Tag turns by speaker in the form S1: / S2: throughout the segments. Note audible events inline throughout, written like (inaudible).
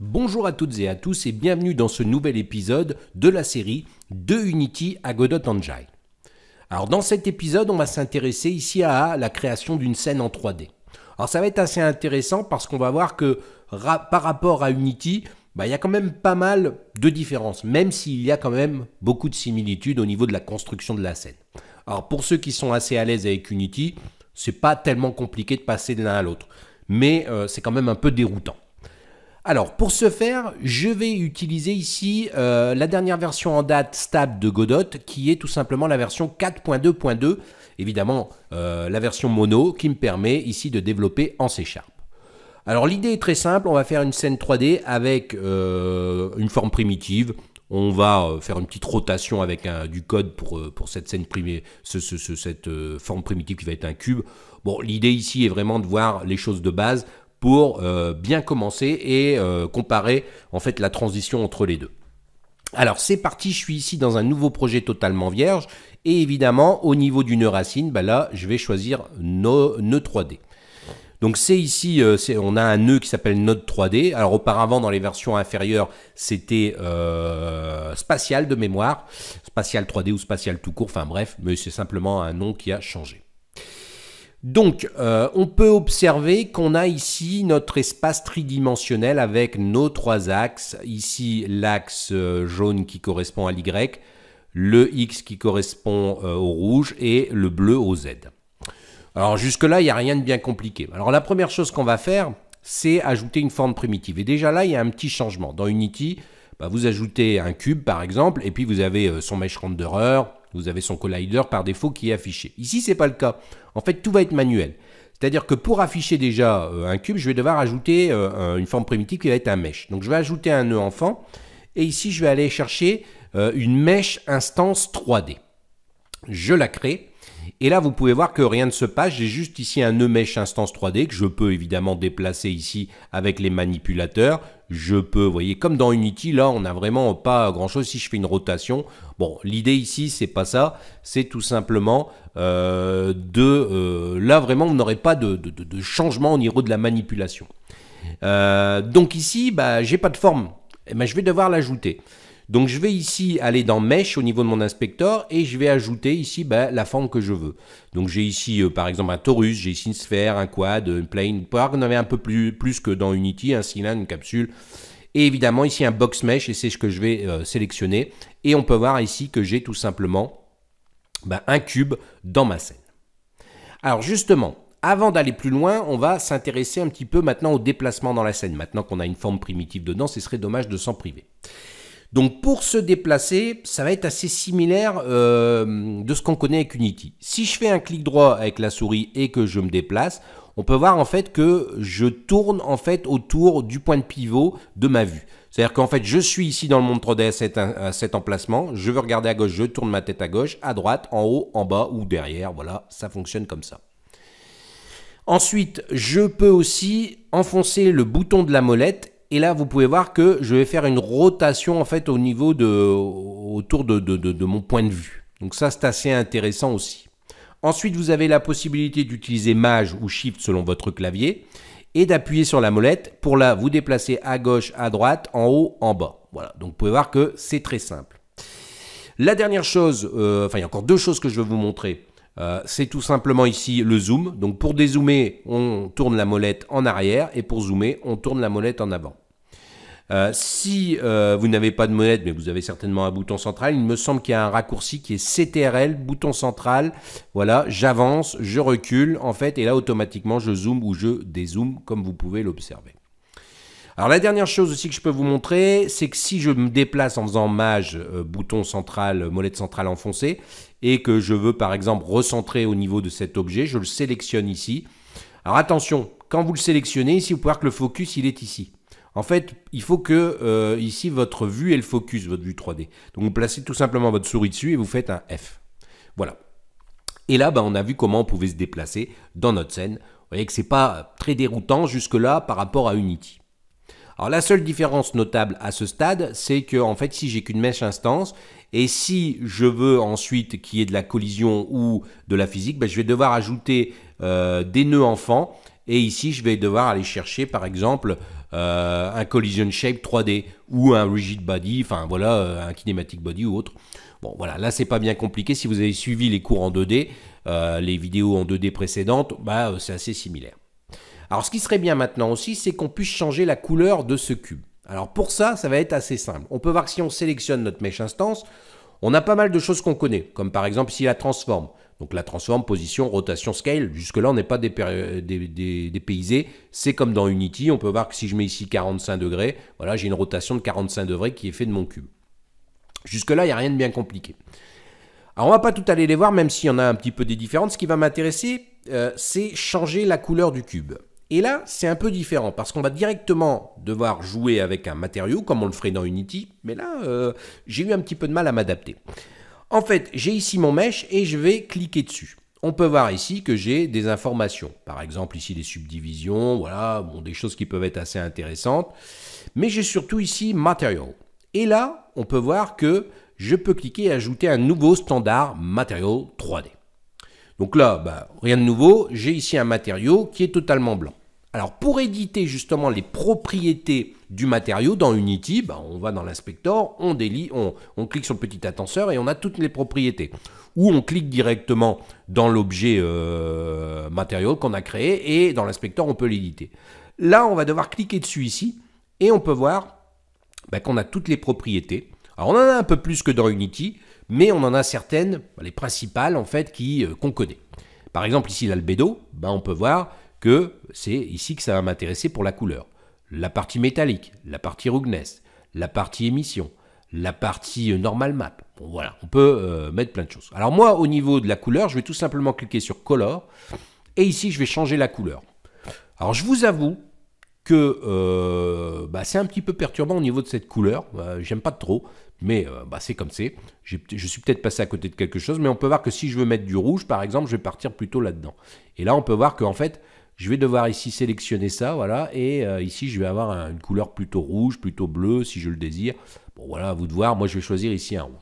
S1: Bonjour à toutes et à tous et bienvenue dans ce nouvel épisode de la série de Unity à Godot Engine. Alors dans cet épisode, on va s'intéresser ici à la création d'une scène en 3D. Alors ça va être assez intéressant parce qu'on va voir que par rapport à Unity, bah, il y a quand même pas mal de différences, même s'il y a quand même beaucoup de similitudes au niveau de la construction de la scène. Alors pour ceux qui sont assez à l'aise avec Unity, c'est pas tellement compliqué de passer de l'un à l'autre, mais euh, c'est quand même un peu déroutant. Alors, pour ce faire, je vais utiliser ici euh, la dernière version en date stable de Godot, qui est tout simplement la version 4.2.2, évidemment euh, la version mono, qui me permet ici de développer en C Sharp. Alors l'idée est très simple, on va faire une scène 3D avec euh, une forme primitive, on va faire une petite rotation avec du code pour, cette scène cette forme primitive qui va être un cube. Bon, l'idée ici est vraiment de voir les choses de base, pour euh, bien commencer et euh, comparer en fait la transition entre les deux. Alors c'est parti, je suis ici dans un nouveau projet totalement vierge et évidemment au niveau d'une racine, bah là je vais choisir nœud 3D. Donc c'est ici, euh, on a un nœud qui s'appelle Node 3D. Alors auparavant dans les versions inférieures, c'était spatial de mémoire, spatial 3D ou spatial tout court, enfin bref, mais c'est simplement un nom qui a changé. Donc, euh, on peut observer qu'on a ici notre espace tridimensionnel avec nos trois axes. Ici, l'axe euh, jaune qui correspond à l'Y, le X qui correspond euh, au rouge et le bleu au Z. Alors, jusque-là, il n'y a rien de bien compliqué. Alors, la première chose qu'on va faire, c'est ajouter une forme primitive. Et déjà là, il y a un petit changement. Dans Unity, bah, vous ajoutez un cube, par exemple, et puis vous avez son mesh renderer, vous avez son collider par défaut qui est affiché. Ici, ce n'est pas le cas. En fait, tout va être manuel. C'est-à-dire que pour afficher déjà euh, un cube, je vais devoir ajouter euh, une forme primitive qui va être un mesh. Donc je vais ajouter un nœud enfant, et ici je vais aller chercher euh, une mèche instance 3D. Je la crée, et là vous pouvez voir que rien ne se passe, j'ai juste ici un nœud mesh instance 3D que je peux évidemment déplacer ici avec les manipulateurs. Je peux, vous voyez, comme dans Unity, là on n'a vraiment pas grand-chose. Si je fais une rotation, Bon, l'idée ici, c'est pas ça, c'est tout simplement euh, de... Euh, là, vraiment, vous n'aurez pas de, changement au niveau de la manipulation. Euh, donc ici, bah, j'ai pas de forme. Eh ben, je vais devoir l'ajouter. Donc je vais ici aller dans Mesh au niveau de mon inspecteur et je vais ajouter ici bah, la forme que je veux. Donc j'ai ici par exemple un torus, j'ai ici une sphère, un quad, une plane, on avait un peu plus, plus que dans Unity, un cylindre, une capsule, et évidemment ici un box mesh et c'est ce que je vais euh, sélectionner. Et on peut voir ici que j'ai tout simplement ben, un cube dans ma scène. Alors justement, avant d'aller plus loin, on va s'intéresser un petit peu maintenant au déplacement dans la scène. Maintenant qu'on a une forme primitive dedans, ce serait dommage de s'en priver. Donc pour se déplacer, ça va être assez similaire euh, de ce qu'on connaît avec Unity. Si je fais un clic droit avec la souris et que je me déplace, on peut voir en fait que je tourne en fait autour du point de pivot de ma vue. C'est-à-dire qu'en fait, je suis ici dans le monde 3D à cet, emplacement, je veux regarder à gauche, je tourne ma tête à gauche, à droite, en haut, en bas ou derrière, voilà, ça fonctionne comme ça. Ensuite, je peux aussi enfoncer le bouton de la molette et là, vous pouvez voir que je vais faire une rotation en fait au niveau de, autour de mon point de vue. Donc ça, c'est assez intéressant aussi. Ensuite, vous avez la possibilité d'utiliser Maj ou Shift selon votre clavier et d'appuyer sur la molette pour la vous déplacer à gauche, à droite, en haut, en bas. Voilà, donc vous pouvez voir que c'est très simple. La dernière chose, euh, enfin il y a encore deux choses que je veux vous montrer. Euh, c'est tout simplement ici le zoom. Donc pour dézoomer, on tourne la molette en arrière et pour zoomer, on tourne la molette en avant. Euh, si euh, vous n'avez pas de molette mais vous avez certainement un bouton central, il me semble qu'il y a un raccourci qui est CTRL, bouton central. Voilà, j'avance, je recule, en fait, et là, automatiquement, je zoome ou je dézoome, comme vous pouvez l'observer. Alors la dernière chose aussi que je peux vous montrer, c'est que si je me déplace en faisant mage, euh, bouton central, molette centrale enfoncée, et que je veux par exemple recentrer au niveau de cet objet, je le sélectionne ici. Alors attention, quand vous le sélectionnez, ici vous pouvez voir que le focus il est ici. En fait, il faut que euh, ici votre vue et le focus, votre vue 3D. Donc vous placez tout simplement votre souris dessus et vous faites un F. Voilà. Et là, ben, on a vu comment on pouvait se déplacer dans notre scène. Vous voyez que c'est pas très déroutant jusque-là par rapport à Unity. Alors la seule différence notable à ce stade, c'est que en fait, si j'ai qu'une mèche instance et si je veux ensuite qu'il y ait de la collision ou de la physique, ben, je vais devoir ajouter euh, des nœuds enfants. Et ici, je vais devoir aller chercher, par exemple, euh, un collision shape 3D ou un rigid body, enfin voilà, euh, un kinematic body ou autre. Bon voilà, là c'est pas bien compliqué. Si vous avez suivi les cours en 2D, euh, les vidéos en 2D précédentes, bah c'est assez similaire. Alors ce qui serait bien maintenant aussi, c'est qu'on puisse changer la couleur de ce cube. Alors pour ça, ça va être assez simple. On peut voir que si on sélectionne notre mesh instance, on a pas mal de choses qu'on connaît, comme par exemple si la transforme. Donc la transforme position, rotation, scale, jusque-là on n'est pas dépaysé, des, c'est comme dans Unity, on peut voir que si je mets ici 45 degrés, voilà j'ai une rotation de 45 degrés qui est faite de mon cube. Jusque-là il n'y a rien de bien compliqué. Alors on va pas tout aller les voir, même s'il y en a un petit peu des différences. ce qui va m'intéresser euh, c'est changer la couleur du cube. Et là, c'est un peu différent parce qu'on va directement devoir jouer avec un matériau comme on le ferait dans Unity, mais là, euh, j'ai eu un petit peu de mal à m'adapter. En fait, j'ai ici mon mesh et je vais cliquer dessus. On peut voir ici que j'ai des informations. Par exemple, ici des subdivisions, voilà, bon, des choses qui peuvent être assez intéressantes. Mais j'ai surtout ici Material. Et là, on peut voir que je peux cliquer et ajouter un nouveau standard Material 3D. Donc là, bah, rien de nouveau, j'ai ici un matériau qui est totalement blanc. Alors pour éditer justement les propriétés du matériau dans Unity, bah, on va dans l'inspecteur, on délit, on, clique sur le petit attenseur et on a toutes les propriétés. Ou on clique directement dans l'objet euh, matériau qu'on a créé et dans l'inspecteur on peut l'éditer. Là on va devoir cliquer dessus ici et on peut voir bah, qu'on a toutes les propriétés. Alors on en a un peu plus que dans Unity, mais on en a certaines, bah, les principales en fait, qui euh, qu'on connaît. Par exemple ici l'albédo, ben, on peut voir que c'est ici que ça va m'intéresser pour la couleur. La partie métallique, la partie roughness, la partie émission, la partie euh, normal map. Bon, voilà, on peut euh, mettre plein de choses. Alors moi, au niveau de la couleur, je vais tout simplement cliquer sur Color. Et ici, je vais changer la couleur. Alors je vous avoue que euh, bah, c'est un petit peu perturbant au niveau de cette couleur. J'aime pas trop, mais bah, c'est comme c'est. Je suis peut-être passé à côté de quelque chose, mais on peut voir que si je veux mettre du rouge, par exemple, je vais partir plutôt là-dedans. Et là, on peut voir qu'en fait, je vais devoir ici sélectionner ça, voilà, et euh, ici je vais avoir une couleur plutôt rouge, plutôt bleue, si je le désire. Bon voilà, à vous de voir, moi je vais choisir ici un rouge.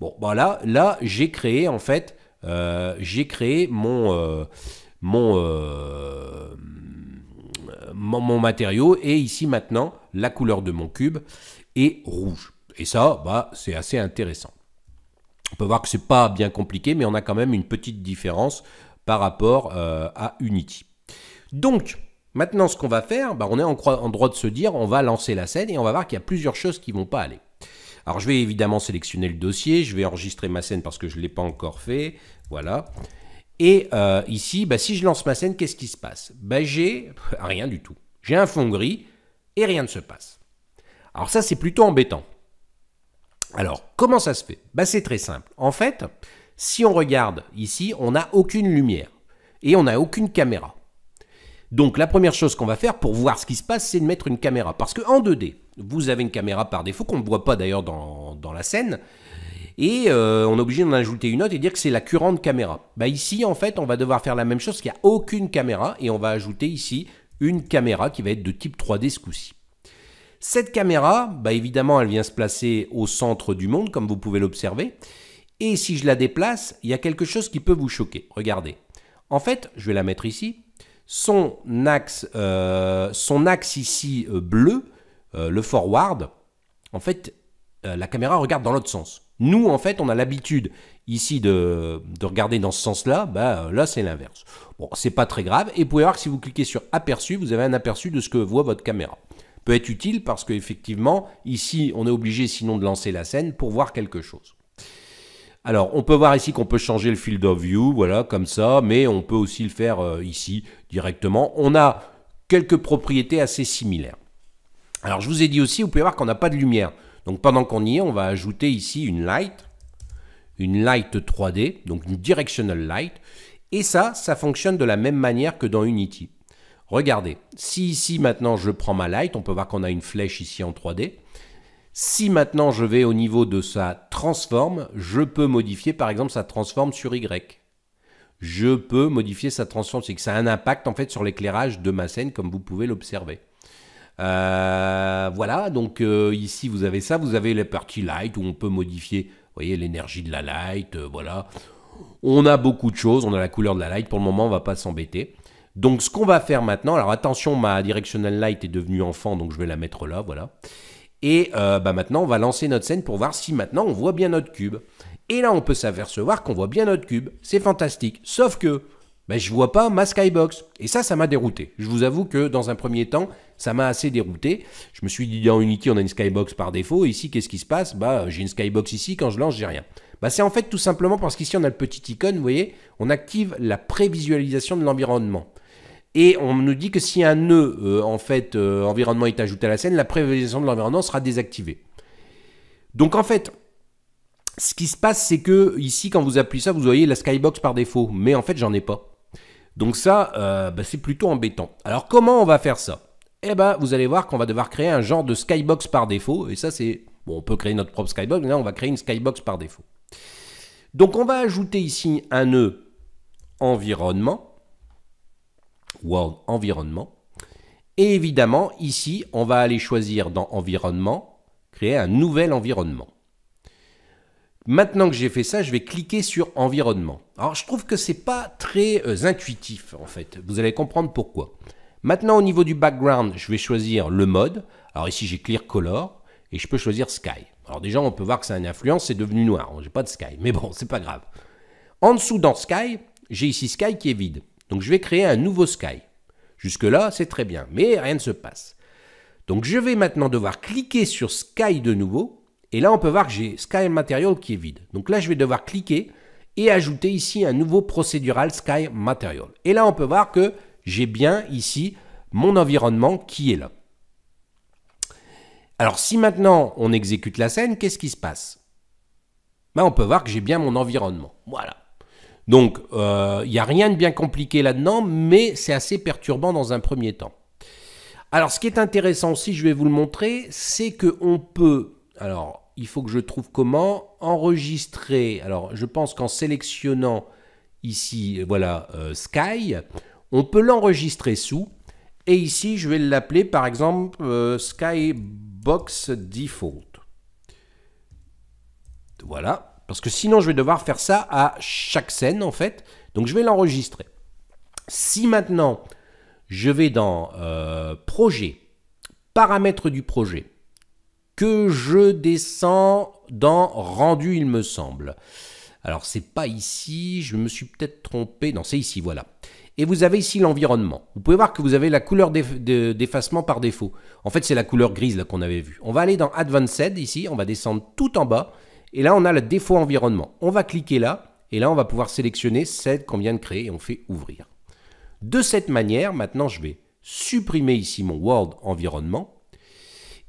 S1: Bon, voilà, bah, là j'ai créé en fait, euh, j'ai créé mon, euh, mon, mon, matériau, et ici maintenant, la couleur de mon cube est rouge. Et ça, bah, c'est assez intéressant. On peut voir que ce n'est pas bien compliqué, mais on a quand même une petite différence par rapport à Unity. Donc, maintenant, ce qu'on va faire, bah, on est en, droit de se dire, on va lancer la scène et on va voir qu'il y a plusieurs choses qui vont pas aller. Alors, je vais évidemment sélectionner le dossier, je vais enregistrer ma scène parce que je ne l'ai pas encore fait. Voilà. Et euh, ici, bah, si je lance ma scène, qu'est-ce qui se passe bah, J'ai (laughs) rien du tout. J'ai un fond gris et rien ne se passe. Alors ça, c'est plutôt embêtant. Alors, comment ça se fait bah, C'est très simple. En fait, si on regarde ici, on n'a aucune lumière et on n'a aucune caméra. Donc la première chose qu'on va faire pour voir ce qui se passe, c'est de mettre une caméra. Parce que en 2D, vous avez une caméra par défaut qu'on ne voit pas d'ailleurs dans, la scène. Et euh, on est obligé d'en ajouter une autre et dire que c'est la courante caméra. Bah ici, en fait, on va devoir faire la même chose, qu'il n'y a aucune caméra. Et on va ajouter ici une caméra qui va être de type 3D ce coup-ci. Cette caméra, bah évidemment, elle vient se placer au centre du monde, comme vous pouvez l'observer. Et si je la déplace, il y a quelque chose qui peut vous choquer. Regardez. En fait, je vais la mettre ici. Son axe, euh, son axe ici euh, bleu, euh, le forward, en fait, la caméra regarde dans l'autre sens. Nous, en fait, on a l'habitude ici de, regarder dans ce sens-là. Bah, là, c'est l'inverse. Bon, c'est pas très grave. Et vous pouvez voir que si vous cliquez sur aperçu, vous avez un aperçu de ce que voit votre caméra peut être utile parce qu'effectivement, ici, on est obligé sinon de lancer la scène pour voir quelque chose. Alors, on peut voir ici qu'on peut changer le field of view, voilà, comme ça, mais on peut aussi le faire euh, ici directement. On a quelques propriétés assez similaires. Alors, je vous ai dit aussi, vous pouvez voir qu'on n'a pas de lumière. Donc, pendant qu'on y est, on va ajouter ici une light, une light 3D, donc une directional light. Et ça, ça fonctionne de la même manière que dans Unity. Regardez, si ici maintenant je prends ma light, on peut voir qu'on a une flèche ici en 3D. Si maintenant je vais au niveau de sa transforme, je peux modifier par exemple sa transforme sur Y. Je peux modifier sa transforme, c'est que ça a un impact en fait sur l'éclairage de ma scène comme vous pouvez l'observer. Euh, voilà, donc euh, ici vous avez ça, vous avez la partie light où on peut modifier, voyez, l'énergie de la light, euh, voilà. On a beaucoup de choses, on a la couleur de la light, pour le moment on va pas s'embêter. Donc ce qu'on va faire maintenant, alors attention, ma directional light est devenue enfant, donc je vais la mettre là, voilà. Et euh, bah, maintenant, on va lancer notre scène pour voir si maintenant on voit bien notre cube. Et là, on peut s'apercevoir qu'on voit bien notre cube. C'est fantastique. Sauf que je bah, je vois pas ma skybox. Et ça, ça m'a dérouté. Je vous avoue que dans un premier temps, ça m'a assez dérouté. Je me suis dit, dans Unity, on a une skybox par défaut. Ici, qu'est-ce qui se passe Bah, j'ai une skybox ici. Quand je lance, j'ai rien. Bah, c'est en fait tout simplement parce qu'ici, on a le petit icône. Vous voyez, on active la prévisualisation de l'environnement. Et on nous dit que si un nœud, euh, en fait, euh, environnement est ajouté à la scène, la prévalisation de l'environnement sera désactivée. Donc en fait, ce qui se passe, c'est que ici, quand vous appuyez ça, vous voyez la skybox par défaut. Mais en fait, j'en ai pas. Donc ça, euh, bah, c'est plutôt embêtant. Alors comment on va faire ça Eh ben, vous allez voir qu'on va devoir créer un genre de skybox par défaut. Et ça, c'est... Bon, on peut créer notre propre skybox, mais là, on va créer une skybox par défaut. Donc on va ajouter ici un nœud environnement World Environnement. Et évidemment, ici, on va aller choisir dans Environnement, créer un nouvel environnement. Maintenant que j'ai fait ça, je vais cliquer sur Environnement. Alors, je trouve que ce n'est pas très euh, intuitif, en fait. Vous allez comprendre pourquoi. Maintenant, au niveau du background, je vais choisir le mode. Alors ici, j'ai Clear Color et je peux choisir Sky. Alors déjà, on peut voir que ça a une influence, c'est devenu noir. J'ai pas de Sky, mais bon, (laughs) c'est pas grave. En dessous, dans Sky, j'ai ici Sky qui est vide. Donc je vais créer un nouveau Sky. Jusque-là, c'est très bien, mais rien ne se passe. Donc je vais maintenant devoir cliquer sur Sky de nouveau. Et là, on peut voir que j'ai Sky Material qui est vide. Donc là, je vais devoir cliquer et ajouter ici un nouveau procédural Sky Material. Et là, on peut voir que j'ai bien ici mon environnement qui est là. Alors si maintenant on exécute la scène, qu'est-ce qui se passe ben, On peut voir que j'ai bien mon environnement. Voilà. Donc, il euh, n'y a rien de bien compliqué là-dedans, mais c'est assez perturbant dans un premier temps. Alors, ce qui est intéressant aussi, je vais vous le montrer, c'est qu'on peut, alors, il faut que je trouve comment, enregistrer, alors, je pense qu'en sélectionnant ici, euh, voilà, euh, Sky, on peut l'enregistrer sous, et ici, je vais l'appeler, par exemple, Skybox Default. Voilà. Parce que sinon, je vais devoir faire ça à chaque scène, en fait. Donc, je vais l'enregistrer. Si maintenant, je vais dans euh, Projet, Paramètres du projet, que je descends dans Rendu, il me semble. Alors, c'est pas ici, je me suis peut-être trompé. Non, c'est ici, voilà. Et vous avez ici l'environnement. Vous pouvez voir que vous avez la couleur d'effacement par défaut. En fait, c'est la couleur grise qu'on avait vue. On va aller dans Advanced ici, on va descendre tout en bas et là, on a le défaut environnement. On va cliquer là, et là, on va pouvoir sélectionner celle qu'on vient de créer et on fait ouvrir. De cette manière, maintenant, je vais supprimer ici mon world environnement.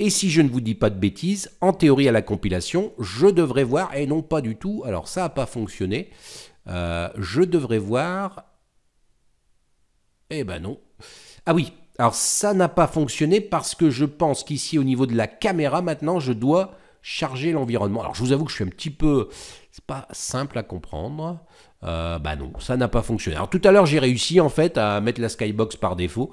S1: Et si je ne vous dis pas de bêtises, en théorie à la compilation, je devrais voir, et eh non pas du tout, alors ça n'a pas fonctionné, euh, je devrais voir... Eh ben non. Ah oui, alors ça n'a pas fonctionné parce que je pense qu'ici au niveau de la caméra maintenant, je dois charger l'environnement. Alors je vous avoue que je suis un petit peu... C'est pas simple à comprendre. Euh, bah non, ça n'a pas fonctionné. Alors tout à l'heure j'ai réussi en fait à mettre la skybox par défaut.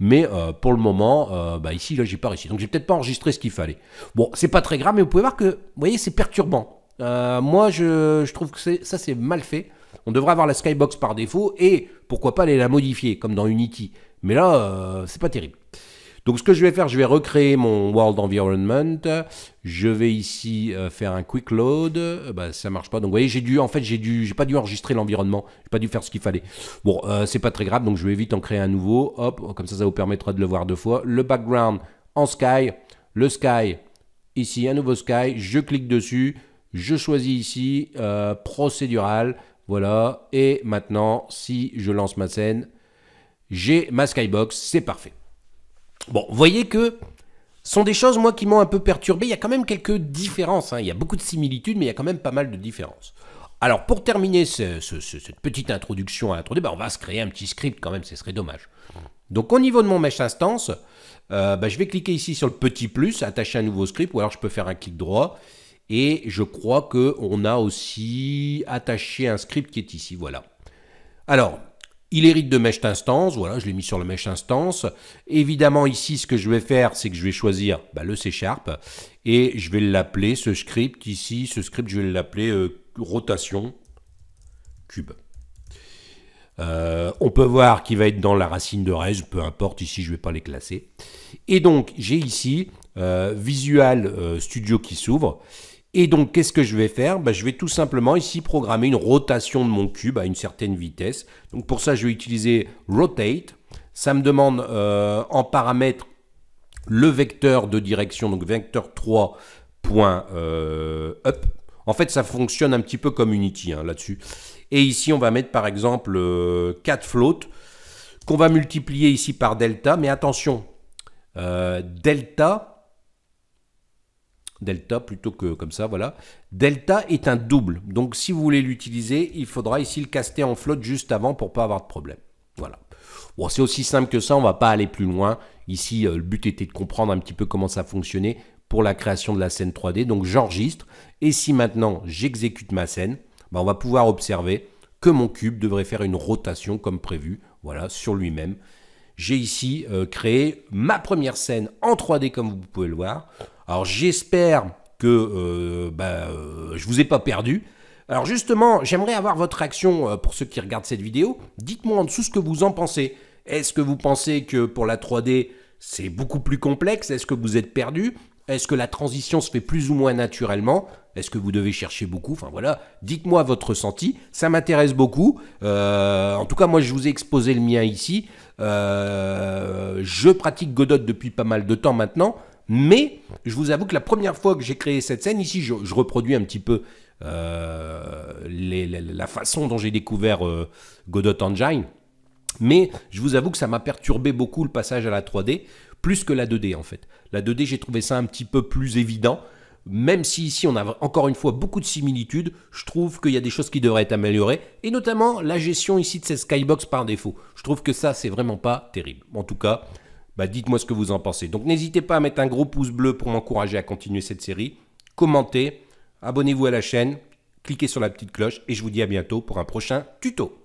S1: Mais euh, pour le moment, euh, bah, ici, là, j'ai pas réussi. Donc, j'ai peut-être pas enregistré ce qu'il fallait. Bon, c'est pas très grave, mais vous pouvez voir que, vous voyez, c'est perturbant. moi, je, je, trouve que ça, c'est mal fait. On devrait avoir la skybox par défaut et pourquoi pas aller la modifier, comme dans Unity. Mais là, c'est pas terrible. Donc ce que je vais faire, je vais recréer mon world environment. Je vais ici euh, faire un quick load. Ça euh, bah, ne ça marche pas. Donc vous voyez, j'ai dû, en fait, j'ai dû, j'ai pas dû enregistrer l'environnement. J'ai pas dû faire ce qu'il fallait. Bon, ce euh, c'est pas très grave. Donc je vais vite en créer un nouveau. Hop, comme ça, ça vous permettra de le voir deux fois. Le background en sky. Le sky ici, un nouveau sky. Je clique dessus. Je choisis ici procédural. Voilà. Et maintenant, si je lance ma scène, j'ai ma skybox. C'est parfait. Bon, vous voyez que ce sont des choses, moi, qui m'ont un peu perturbé. Il y a quand même quelques différences. Hein. Il y a beaucoup de similitudes, mais il y a quand même pas mal de différences. Alors, pour terminer cette petite introduction à introduire, ben, on va se créer un petit script quand même, ce serait dommage. Donc, au niveau de mon mesh instance, euh, ben, je vais cliquer ici sur le petit plus, attacher un nouveau script, ou alors je peux faire un clic droit. Et je crois qu'on a aussi attaché un script qui est ici, voilà. Alors, il hérite de mesh instance, voilà, je l'ai mis sur le mesh instance. Évidemment, ici, ce que je vais faire, c'est que je vais choisir bah, le C Sharp et je vais l'appeler, ce script ici, ce script, je vais l'appeler euh, rotation cube. Euh, on peut voir qu'il va être dans la racine de res, peu importe, ici je ne vais pas les classer. Et donc j'ai ici euh, Visual Studio qui s'ouvre. Et donc, qu'est-ce que je vais faire ben, Je vais tout simplement ici programmer une rotation de mon cube à une certaine vitesse. Donc pour ça, je vais utiliser Rotate. Ça me demande euh, en paramètre le vecteur de direction, donc vecteur 3up euh, up. En fait, ça fonctionne un petit peu comme Unity hein, là-dessus. Et ici, on va mettre par exemple 4 euh, floats qu'on va multiplier ici par delta. Mais attention, delta, delta plutôt que comme ça, voilà. Delta est un double, donc si vous voulez l'utiliser, il faudra ici le caster en flotte juste avant pour pas avoir de problème. Voilà. Bon, c'est aussi simple que ça, on va pas aller plus loin. Ici, euh, le but était de comprendre un petit peu comment ça fonctionnait pour la création de la scène 3D. Donc j'enregistre, et si maintenant j'exécute ma scène, bah, on va pouvoir observer que mon cube devrait faire une rotation comme prévu, voilà, sur lui-même. J'ai ici euh, créé ma première scène en 3D comme vous pouvez le voir. Alors j'espère que euh, bah, euh, je vous ai pas perdu. Alors justement, j'aimerais avoir votre réaction euh, pour ceux qui regardent cette vidéo. Dites-moi en dessous ce que vous en pensez. Est-ce que vous pensez que pour la 3D, c'est beaucoup plus complexe Est-ce que vous êtes perdu Est-ce que la transition se fait plus ou moins naturellement Est-ce que vous devez chercher beaucoup Enfin voilà, dites-moi votre ressenti. Ça m'intéresse beaucoup. en tout cas, moi, je vous ai exposé le mien ici. je pratique Godot depuis pas mal de temps maintenant. Mais je vous avoue que la première fois que j'ai créé cette scène, ici je, reproduis un petit peu euh, la façon dont j'ai découvert euh, Godot Engine, mais je vous avoue que ça m'a perturbé beaucoup le passage à la 3D, plus que la 2D en fait. La 2D j'ai trouvé ça un petit peu plus évident, même si ici on a encore une fois beaucoup de similitudes, je trouve qu'il y a des choses qui devraient être améliorées, et notamment la gestion ici de ces skybox par défaut. Je trouve que ça, c'est vraiment pas terrible. En tout cas, bah, dites-moi ce que vous en pensez. Donc n'hésitez pas à mettre un gros pouce bleu pour m'encourager à continuer cette série. Commentez, abonnez-vous à la chaîne, cliquez sur la petite cloche et je vous dis à bientôt pour un prochain tuto.